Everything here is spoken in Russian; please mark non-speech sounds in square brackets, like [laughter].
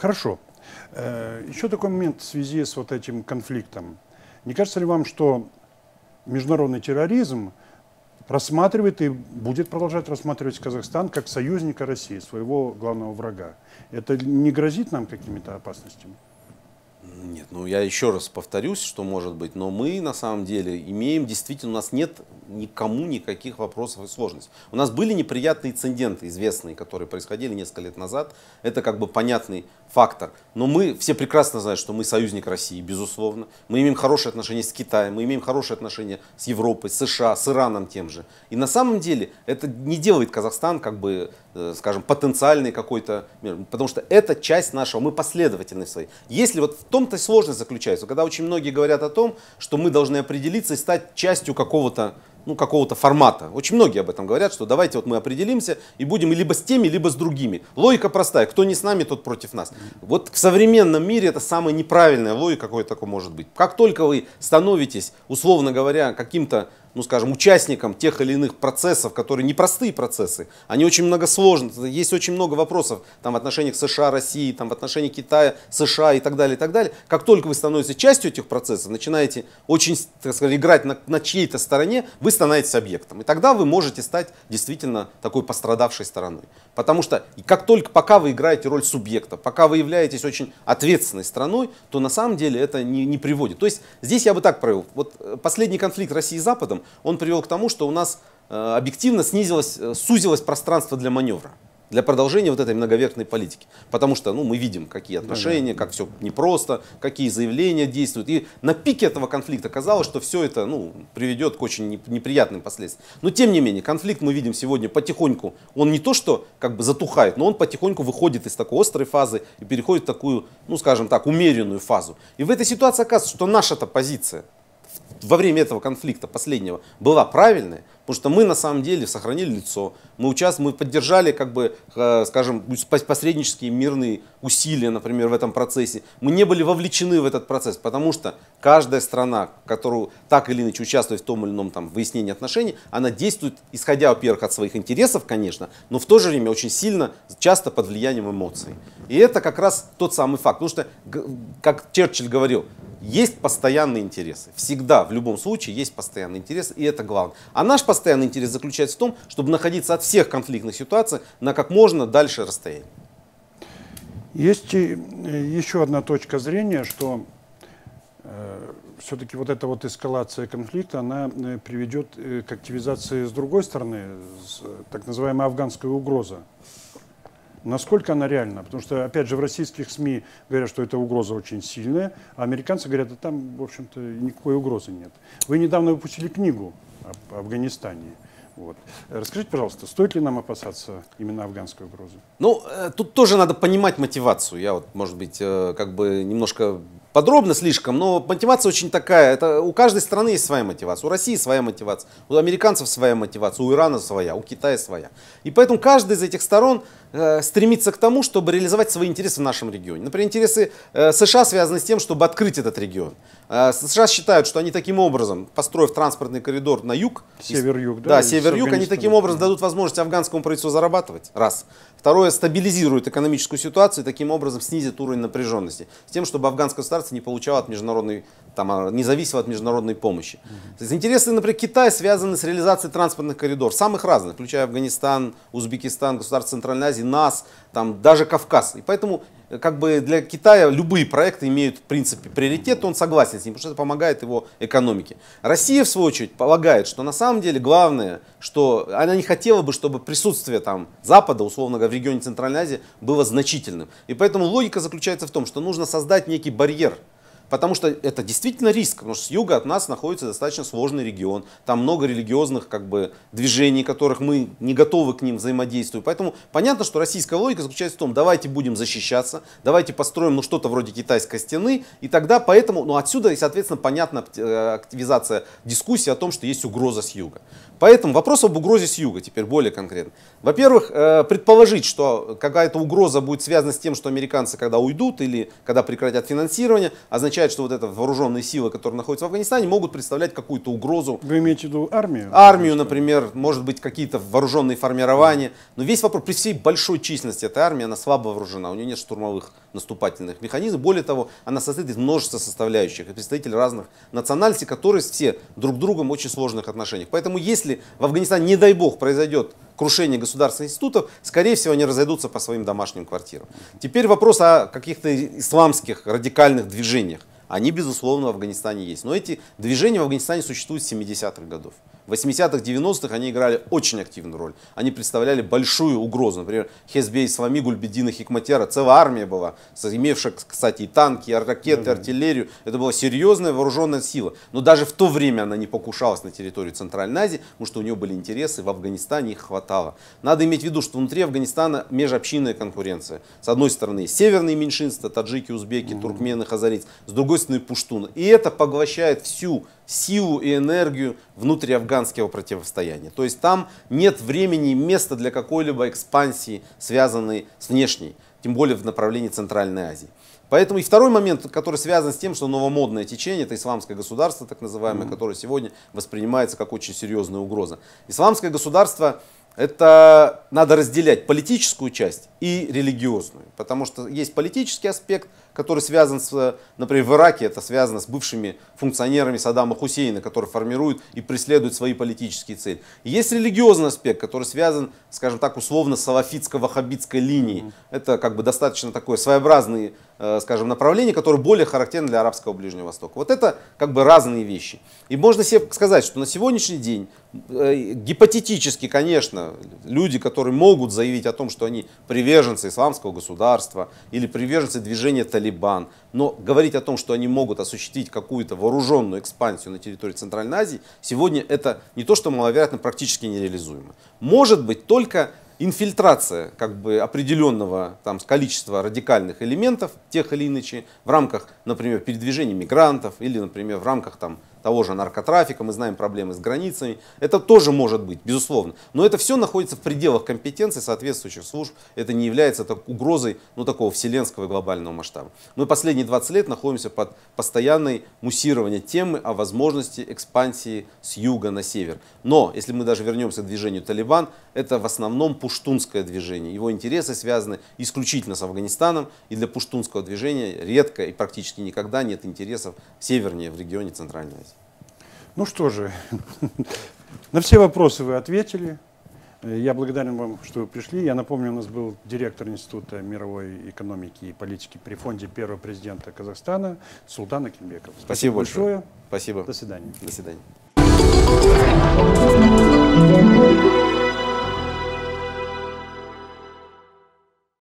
Хорошо. Э, еще такой момент в связи с вот этим конфликтом. Не кажется ли вам, что международный терроризм рассматривает и будет продолжать рассматривать Казахстан как союзника России, своего главного врага? Это не грозит нам какими-то опасностями? Нет, ну я еще раз повторюсь, что может быть, но мы на самом деле имеем, действительно, у нас нет никому никаких вопросов и сложностей. У нас были неприятные инциденты, известные, которые происходили несколько лет назад. Это как бы понятный фактор. Но мы все прекрасно знаем, что мы союзник России, безусловно. Мы имеем хорошие отношения с Китаем, мы имеем хорошие отношения с Европой, с США, с Ираном тем же. И на самом деле это не делает Казахстан, как бы, э, скажем, потенциальный какой-то мир. Потому что это часть нашего, мы последовательны в своей. Если вот в том-то сложность заключается, когда очень многие говорят о том, что мы должны определиться и стать частью какого-то ну, какого-то формата. Очень многие об этом говорят, что давайте вот мы определимся и будем либо с теми, либо с другими. Логика простая, кто не с нами, тот против нас. Вот в современном мире это самая неправильная логика, какой такой может быть. Как только вы становитесь, условно говоря, каким-то ну, скажем, участником тех или иных процессов, которые непростые процессы, они очень многосложны, есть очень много вопросов там, в отношениях США, России, там, в отношении Китая, США и так далее, и так далее. Как только вы становитесь частью этих процессов, начинаете очень, так сказать, играть на, на чьей-то стороне, вы становитесь объектом. И тогда вы можете стать действительно такой пострадавшей стороной. Потому что как только, пока вы играете роль субъекта, пока вы являетесь очень ответственной страной, то на самом деле это не, не приводит. То есть здесь я бы так провел. Вот э, последний конфликт России с Западом, исходом он привел к тому, что у нас э, объективно снизилось, э, сузилось пространство для маневра для продолжения вот этой многовертной политики. Потому что ну, мы видим, какие отношения, как все непросто, какие заявления действуют. И на пике этого конфликта казалось, что все это ну, приведет к очень неприятным последствиям. Но тем не менее, конфликт мы видим сегодня потихоньку. Он не то, что как бы затухает, но он потихоньку выходит из такой острой фазы и переходит в такую, ну скажем так, умеренную фазу. И в этой ситуации оказывается, что наша-то позиция – во время этого конфликта последнего была правильная, потому что мы на самом деле сохранили лицо, мы участвовали, мы поддержали, как бы, э, скажем, посреднические мирные усилия, например, в этом процессе. Мы не были вовлечены в этот процесс, потому что каждая страна, которую так или иначе участвует в том или ином там, выяснении отношений, она действует, исходя, во-первых, от своих интересов, конечно, но в то же время очень сильно, часто под влиянием эмоций. И это как раз тот самый факт, потому что, как Черчилль говорил, есть постоянные интересы. Всегда, в любом случае, есть постоянный интерес, и это главное. А наш постоянный интерес заключается в том, чтобы находиться от всех конфликтных ситуаций на как можно дальше расстоянии. Есть э, еще одна точка зрения, что э, все-таки вот эта вот эскалация конфликта, она э, приведет э, к активизации с другой стороны, с, так называемая афганская угроза. Насколько она реальна? Потому что, опять же, в российских СМИ говорят, что эта угроза очень сильная, а американцы говорят, что там, в общем-то, никакой угрозы нет. Вы недавно выпустили книгу об Афганистане. Вот. Расскажите, пожалуйста, стоит ли нам опасаться именно афганской угрозы? Ну, э, тут тоже надо понимать мотивацию. Я вот, может быть, э, как бы немножко подробно слишком, но мотивация очень такая. Это у каждой страны есть своя мотивация, у России своя мотивация, у американцев своя мотивация, у Ирана своя, у Китая своя. И поэтому каждая из этих сторон э, стремиться к тому, чтобы реализовать свои интересы в нашем регионе. Например, интересы э, США связаны с тем, чтобы открыть этот регион. Э, США считают, что они таким образом, построив транспортный коридор на юг, север-юг, да, да север-юг, они таким образом дадут возможность афганскому правительству зарабатывать, раз. Второе, стабилизирует экономическую ситуацию таким образом снизит уровень напряженности. С тем, чтобы афганское государство не получало от международной, там, а, не зависело от международной помощи. То есть интересы, например, Китая связаны с реализацией транспортных коридоров, самых разных, включая Афганистан, Узбекистан, государство Центральной Азии, нас, там, даже Кавказ. И поэтому как бы для Китая любые проекты имеют, в принципе, приоритет, он согласен с ним, потому что это помогает его экономике. Россия, в свою очередь, полагает, что на самом деле главное, что она не хотела бы, чтобы присутствие там Запада, условно говоря, в регионе Центральной Азии было значительным. И поэтому логика заключается в том, что нужно создать некий барьер – Потому что это действительно риск, потому что с юга от нас находится достаточно сложный регион. Там много религиозных как бы, движений, которых мы не готовы к ним взаимодействовать. Поэтому понятно, что российская логика заключается в том, давайте будем защищаться, давайте построим ну, что-то вроде китайской стены. И тогда поэтому, ну отсюда и соответственно понятна э, активизация дискуссии о том, что есть угроза с юга. Поэтому вопрос об угрозе с юга теперь более конкретно. Во-первых, э, предположить, что какая-то угроза будет связана с тем, что американцы когда уйдут или когда прекратят финансирование, означает означает, что вот эта вооруженные силы, которые находятся в Афганистане, могут представлять какую-то угрозу. Вы имеете в виду армию? Армию, например, может быть какие-то вооруженные формирования. Но весь вопрос, при всей большой численности этой армии, она слабо вооружена, у нее нет штурмовых наступательных механизмов. Более того, она состоит из множества составляющих представителей разных национальностей, которые все друг с другом в очень сложных отношениях. Поэтому если в Афганистане, не дай бог, произойдет крушение государственных институтов, скорее всего, они разойдутся по своим домашним квартирам. Теперь вопрос о каких-то исламских радикальных движениях. Они, безусловно, в Афганистане есть. Но эти движения в Афганистане существуют с 70-х годов. В 80-х, 90-х они играли очень активную роль. Они представляли большую угрозу. Например, Хезбей Свами, Гульбедина Хикматера, целая армия была, имевшая, кстати, и танки, и ракеты, и артиллерию. Это была серьезная вооруженная сила. Но даже в то время она не покушалась на территорию Центральной Азии, потому что у нее были интересы, в Афганистане их хватало. Надо иметь в виду, что внутри Афганистана межобщинная конкуренция. С одной стороны, северные меньшинства, таджики, узбеки, туркмены, хазарийцы. С другой стороны, пуштуны. И это поглощает всю силу и энергию внутриафганского противостояния. То есть там нет времени и места для какой-либо экспансии, связанной с внешней, тем более в направлении Центральной Азии. Поэтому и второй момент, который связан с тем, что новомодное течение, это исламское государство, так называемое, которое сегодня воспринимается как очень серьезная угроза. Исламское государство это надо разделять политическую часть и религиозную, потому что есть политический аспект, который связан с, например, в Ираке это связано с бывшими функционерами Саддама Хусейна, которые формируют и преследуют свои политические цели. есть религиозный аспект, который связан, скажем так, условно с салафитско-ваххабитской линией. Это как бы достаточно такой своеобразный Э, скажем, направление, которое более характерно для арабского Ближнего Востока. Вот это как бы разные вещи. И можно себе сказать, что на сегодняшний день, э, гипотетически, конечно, люди, которые могут заявить о том, что они приверженцы исламского государства или приверженцы движения Талибан, но говорить о том, что они могут осуществить какую-то вооруженную экспансию на территории Центральной Азии, сегодня это не то, что маловероятно, практически нереализуемо. Может быть, только инфильтрация как бы определенного там, количества радикальных элементов, тех или иначе, в рамках, например, передвижения мигрантов или, например, в рамках там, того же наркотрафика, мы знаем проблемы с границами. Это тоже может быть, безусловно. Но это все находится в пределах компетенции соответствующих служб. Это не является так, угрозой ну, такого вселенского и глобального масштаба. Мы последние 20 лет находимся под постоянной муссированием темы о возможности экспансии с юга на север. Но, если мы даже вернемся к движению «Талибан», это в основном пуштунское движение. Его интересы связаны исключительно с Афганистаном. И для пуштунского движения редко и практически никогда нет интересов севернее в регионе Центральной Азии. Ну что же, [laughs] на все вопросы вы ответили. Э, я благодарен вам, что вы пришли. Я напомню, у нас был директор Института мировой экономики и политики при фонде первого президента Казахстана Султан Акимбеков. Спасибо, Спасибо большое. Спасибо. До свидания. До свидания.